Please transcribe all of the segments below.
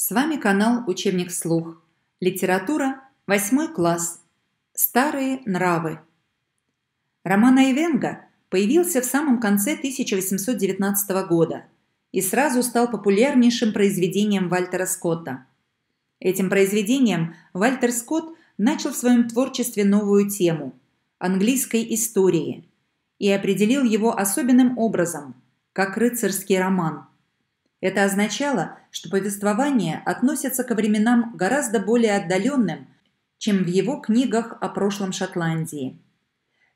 С вами канал «Учебник вслух». Литература, 8 класс. Старые нравы. Роман Айвенга появился в самом конце 1819 года и сразу стал популярнейшим произведением Вальтера Скотта. Этим произведением Вальтер Скотт начал в своем творчестве новую тему – английской истории и определил его особенным образом – как рыцарский роман – это означало, что повествование относится ко временам гораздо более отдаленным, чем в его книгах о прошлом Шотландии.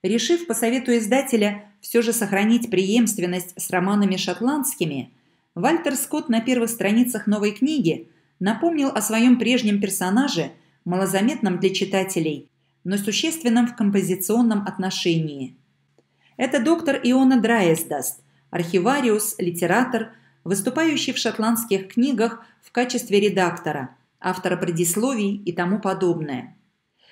Решив по совету издателя все же сохранить преемственность с романами шотландскими, Вальтер Скотт на первых страницах новой книги напомнил о своем прежнем персонаже, малозаметном для читателей, но существенном в композиционном отношении. Это доктор Иона Драйесдаст, архивариус, литератор – выступающий в шотландских книгах в качестве редактора, автора предисловий и тому подобное.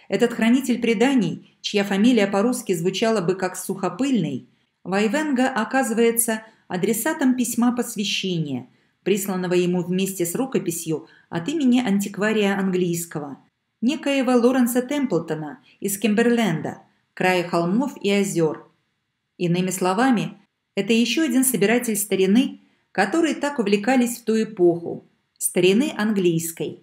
Этот хранитель преданий, чья фамилия по-русски звучала бы как «сухопыльный», Вайвенга оказывается адресатом письма посвящения, присланного ему вместе с рукописью от имени антиквария английского, некоего Лоренса Темплтона из Кемберленда, края холмов и озер. Иными словами, это еще один собиратель старины – которые так увлекались в ту эпоху, старины английской.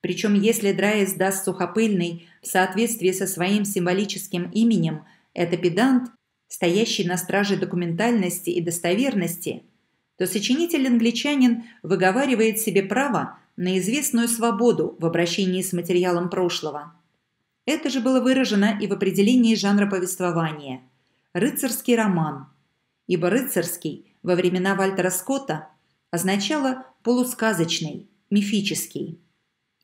Причем если Драис даст сухопыльный в соответствии со своим символическим именем, это педант, стоящий на страже документальности и достоверности, то сочинитель-англичанин выговаривает себе право на известную свободу в обращении с материалом прошлого. Это же было выражено и в определении жанра повествования – рыцарский роман, ибо рыцарский – во времена Вальтера Скотта означало «полусказочный», «мифический».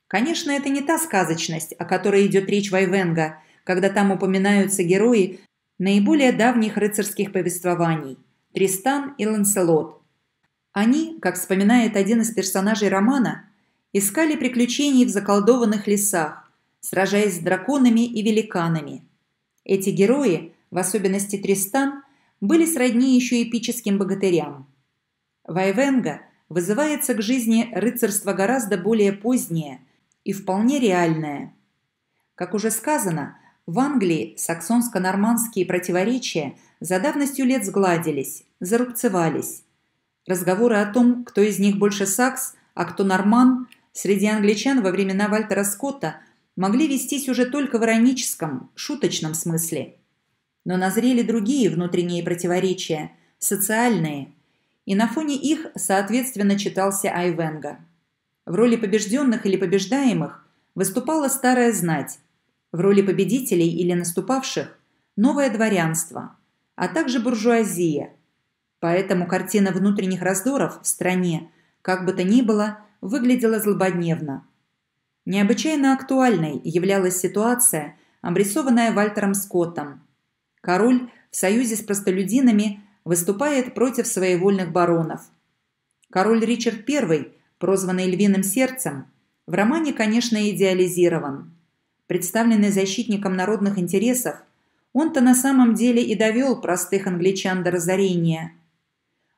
Конечно, это не та сказочность, о которой идет речь Вайвенга, когда там упоминаются герои наиболее давних рыцарских повествований – Тристан и Ланселот. Они, как вспоминает один из персонажей романа, искали приключений в заколдованных лесах, сражаясь с драконами и великанами. Эти герои, в особенности Тристан – были сродни еще эпическим богатырям. Вайвенга вызывается к жизни рыцарство гораздо более позднее и вполне реальное. Как уже сказано, в Англии саксонско-нормандские противоречия за давностью лет сгладились, зарубцевались. Разговоры о том, кто из них больше сакс, а кто норман, среди англичан во времена Вальтера Скотта могли вестись уже только в ироническом, шуточном смысле – но назрели другие внутренние противоречия, социальные, и на фоне их, соответственно, читался Айвенга. В роли побежденных или побеждаемых выступала старая знать, в роли победителей или наступавших – новое дворянство, а также буржуазия. Поэтому картина внутренних раздоров в стране, как бы то ни было, выглядела злободневно. Необычайно актуальной являлась ситуация, обрисованная Вальтером Скоттом – Король в союзе с простолюдинами выступает против своевольных баронов. Король Ричард I, прозванный «Львиным сердцем», в романе, конечно, идеализирован. Представленный защитником народных интересов, он-то на самом деле и довел простых англичан до разорения.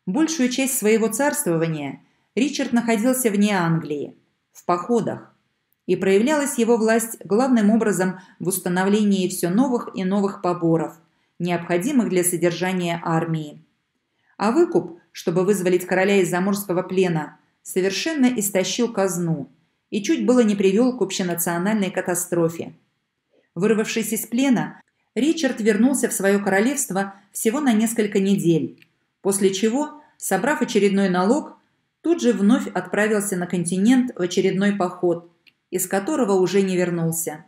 Большую часть своего царствования Ричард находился вне Англии, в походах, и проявлялась его власть главным образом в установлении все новых и новых поборов, необходимых для содержания армии. А выкуп, чтобы вызволить короля из заморского плена, совершенно истощил казну и чуть было не привел к общенациональной катастрофе. Вырвавшись из плена, Ричард вернулся в свое королевство всего на несколько недель, после чего, собрав очередной налог, тут же вновь отправился на континент в очередной поход, из которого уже не вернулся.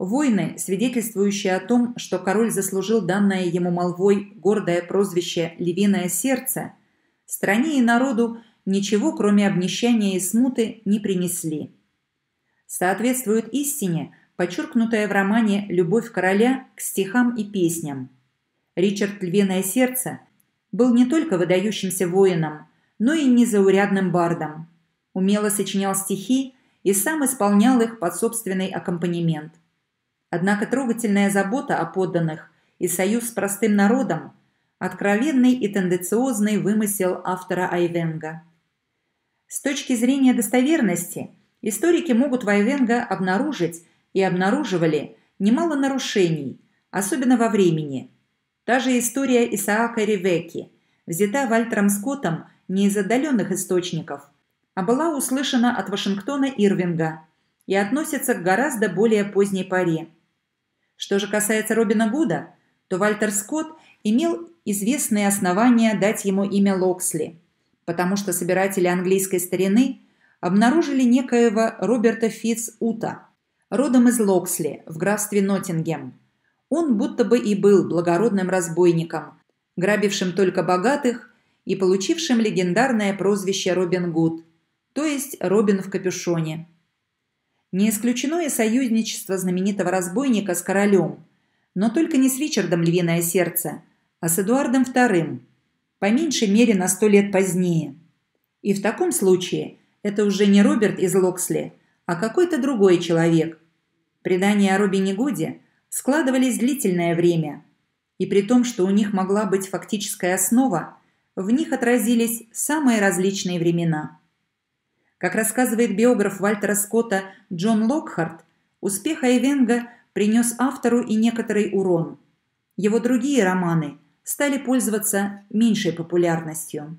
Войны, свидетельствующие о том, что король заслужил данное ему молвой гордое прозвище «Львиное сердце», стране и народу ничего, кроме обнищания и смуты, не принесли. Соответствует истине, подчеркнутая в романе «Любовь короля» к стихам и песням. Ричард «Львиное сердце» был не только выдающимся воином, но и незаурядным бардом. Умело сочинял стихи и сам исполнял их под собственный аккомпанемент. Однако трогательная забота о подданных и союз с простым народом – откровенный и тенденциозный вымысел автора Айвенга. С точки зрения достоверности, историки могут в Айвенга обнаружить и обнаруживали немало нарушений, особенно во времени. Та же история Исаака Ревекки взята Вальтером Скоттом не из отдаленных источников, а была услышана от Вашингтона Ирвинга и относится к гораздо более поздней паре. Что же касается Робина Гуда, то Вальтер Скотт имел известные основания дать ему имя Локсли, потому что собиратели английской старины обнаружили некоего Роберта Фитц Ута, родом из Локсли в графстве Ноттингем. Он будто бы и был благородным разбойником, грабившим только богатых и получившим легендарное прозвище Робин Гуд, то есть Робин в капюшоне – не исключено и союзничество знаменитого разбойника с королем, но только не с Ричардом «Львиное сердце», а с Эдуардом II, по меньшей мере на сто лет позднее. И в таком случае это уже не Роберт из Локсли, а какой-то другой человек. Предания о Робине Гуде складывались длительное время, и при том, что у них могла быть фактическая основа, в них отразились самые различные времена – как рассказывает биограф Вальтера Скотта Джон Локхарт, успех Айвенга принес автору и некоторый урон. Его другие романы стали пользоваться меньшей популярностью.